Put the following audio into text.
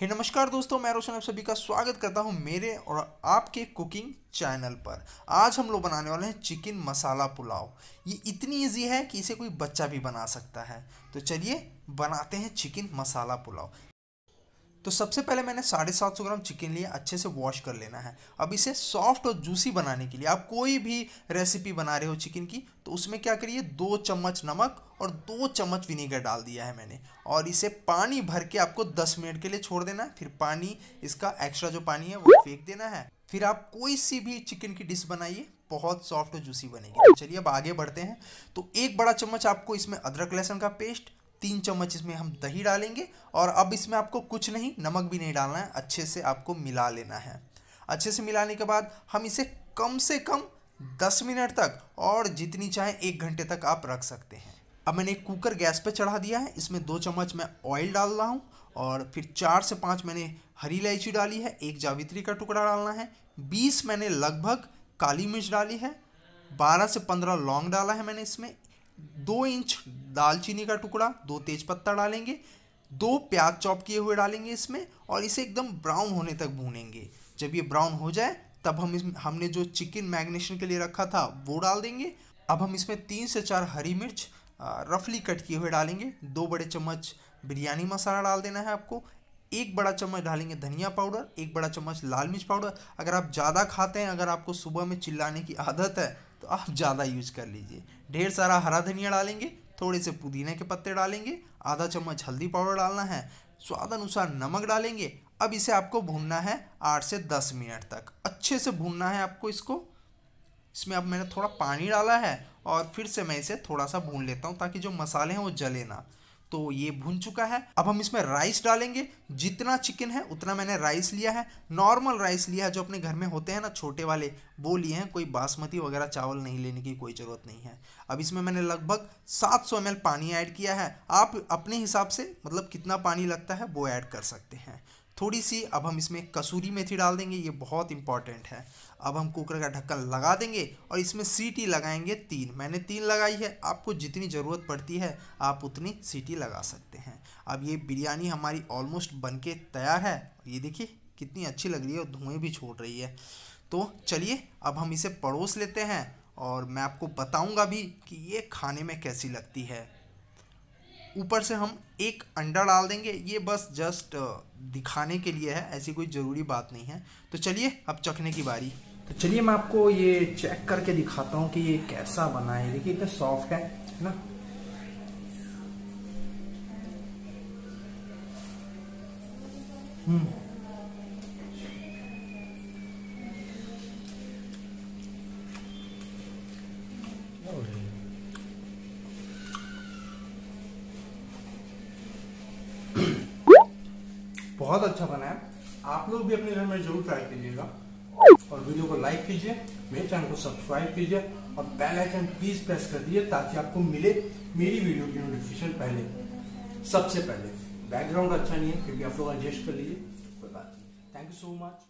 हे नमस्कार दोस्तों मैं रोशन आप सभी का स्वागत करता हूं मेरे और आपके कुकिंग चैनल पर आज हम लोग बनाने वाले हैं चिकन मसाला पुलाव ये इतनी इजी है कि इसे कोई बच्चा भी बना सकता है तो चलिए बनाते हैं चिकन मसाला पुलाव तो सबसे पहले मैंने साढ़े सात सौ ग्राम चिकन लिया अच्छे से वॉश कर लेना है अब इसे सॉफ्ट और जूसी बनाने के लिए आप कोई भी रेसिपी बना रहे हो चिकन की तो उसमें क्या करिए दो चम्मच नमक और दो चम्मच विनेगर डाल दिया है मैंने और इसे पानी भर के आपको दस मिनट के लिए छोड़ देना है फिर पानी इसका एक्स्ट्रा जो पानी है वो फेंक देना है फिर आप कोई सी भी चिकन की डिश बनाइए बहुत सॉफ्ट और जूसी बनेगी तो चलिए अब आगे बढ़ते हैं तो एक बड़ा चम्मच आपको इसमें अदरक लहसुन का पेस्ट तीन चम्मच इसमें हम दही डालेंगे और अब इसमें आपको कुछ नहीं नमक भी नहीं डालना है अच्छे से आपको मिला लेना है अच्छे से मिलाने के बाद हम इसे कम से कम दस मिनट तक और जितनी चाहे एक घंटे तक आप रख सकते हैं अब मैंने एक कुकर गैस पर चढ़ा दिया है इसमें दो चम्मच मैं ऑयल डाल रहा हूँ और फिर चार से पाँच मैंने हरी इलायची डाली है एक जावित्री का टुकड़ा डालना है बीस मैंने लगभग काली मिर्च डाली है बारह से पंद्रह लौंग डाला है मैंने इसमें दो इंच दालचीनी का टुकड़ा दो तेज़पत्ता डालेंगे दो प्याज चॉप किए हुए डालेंगे इसमें और इसे एकदम ब्राउन होने तक भूनेंगे जब ये ब्राउन हो जाए तब हम इस हमने जो चिकन मैग्नेशन के लिए रखा था वो डाल देंगे अब हम इसमें तीन से चार हरी मिर्च रफली कट किए हुए डालेंगे दो बड़े चम्मच बिरयानी मसाला डाल देना है आपको एक बड़ा चम्मच डालेंगे धनिया पाउडर एक बड़ा चम्मच लाल मिर्च पाउडर अगर आप ज़्यादा खाते हैं अगर आपको सुबह में चिल्लाने की आदत है तो आप ज़्यादा यूज कर लीजिए ढेर सारा हरा धनिया डालेंगे थोड़े से पुदीने के पत्ते डालेंगे आधा चम्मच हल्दी पाउडर डालना है स्वाद अनुसार नमक डालेंगे अब इसे आपको भूनना है आठ से दस मिनट तक अच्छे से भूनना है आपको इसको इसमें अब मैंने थोड़ा पानी डाला है और फिर से मैं इसे थोड़ा सा भून लेता हूँ ताकि जो मसाले हैं वो जले ना तो ये भुन चुका है अब हम इसमें राइस डालेंगे जितना चिकन है उतना मैंने राइस लिया है नॉर्मल राइस लिया है जो अपने घर में होते हैं ना छोटे वाले वो लिए हैं कोई बासमती वगैरह चावल नहीं लेने की कोई ज़रूरत नहीं है अब इसमें मैंने लगभग 700 सौ पानी ऐड किया है आप अपने हिसाब से मतलब कितना पानी लगता है वो ऐड कर सकते हैं थोड़ी सी अब हम इसमें कसूरी मेथी डाल देंगे ये बहुत इंपॉर्टेंट है अब हम कुकर का ढक्कन लगा देंगे और इसमें सीटी लगाएंगे तीन मैंने तीन लगाई है आपको जितनी ज़रूरत पड़ती है आप उतनी सीटी लगा सकते हैं अब ये बिरयानी हमारी ऑलमोस्ट बन के तैयार है ये देखिए कितनी अच्छी लग रही है और धुएँ भी छोड़ रही है तो चलिए अब हम इसे पड़ोस लेते हैं और मैं आपको बताऊंगा भी कि ये खाने में कैसी लगती है ऊपर से हम एक अंडा डाल देंगे ये बस जस्ट दिखाने के लिए है ऐसी कोई ज़रूरी बात नहीं है तो चलिए अब चखने की बारी तो चलिए मैं आपको ये चेक करके दिखाता हूँ कि ये कैसा बना है देखिए इतना सॉफ्ट है है ना हम्म बहुत अच्छा बना है आप लोग भी अपने घर में जरूर ट्राई कीजिएगा और वीडियो को लाइक कीजिए मेरे चैनल को सब्सक्राइब कीजिए और बेल आइकन प्लीज प्रेस कर दीजिए ताकि आपको मिले मेरी वीडियो की नोटिफिकेशन पहले सबसे पहले बैकग्राउंड अच्छा नहीं है फिर भी आप लोग एडजस्ट कर लीजिए कोई बात नहीं थैंक यू सो मच